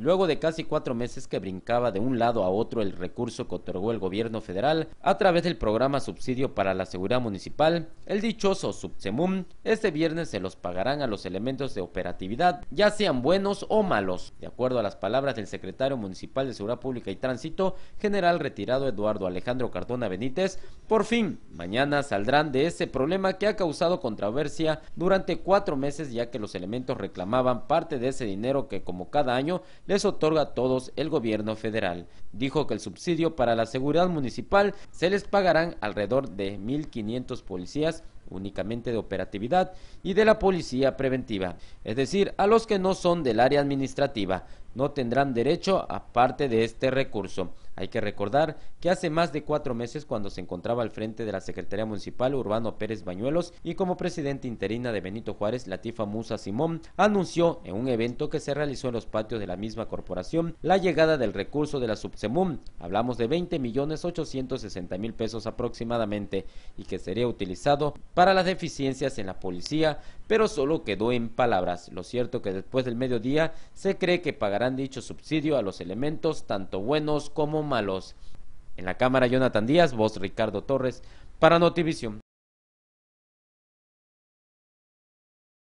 Luego de casi cuatro meses que brincaba de un lado a otro el recurso que otorgó el gobierno federal a través del programa Subsidio para la Seguridad Municipal, el dichoso Subsemum, este viernes se los pagarán a los elementos de operatividad, ya sean buenos o malos, de acuerdo a las palabras del secretario municipal de Seguridad Pública y Tránsito, general retirado Eduardo Alejandro Cardona Benítez, por fin, mañana saldrán de ese problema que ha causado controversia durante cuatro meses ya que los elementos reclamaban parte de ese dinero que como cada año les otorga a todos el gobierno federal. Dijo que el subsidio para la seguridad municipal se les pagarán alrededor de 1.500 policías únicamente de operatividad y de la policía preventiva, es decir, a los que no son del área administrativa, no tendrán derecho a parte de este recurso. Hay que recordar que hace más de cuatro meses cuando se encontraba al frente de la Secretaría Municipal Urbano Pérez Bañuelos y como presidente interina de Benito Juárez, Latifa Musa Simón, anunció en un evento que se realizó en los patios de la misma corporación la llegada del recurso de la Subsemum. Hablamos de 20 millones 860 mil pesos aproximadamente y que sería utilizado para las deficiencias en la policía, pero solo quedó en palabras. Lo cierto que después del mediodía se cree que pagarán dicho subsidio a los elementos tanto buenos como Malos. En la cámara, Jonathan Díaz, voz Ricardo Torres, para Notivision.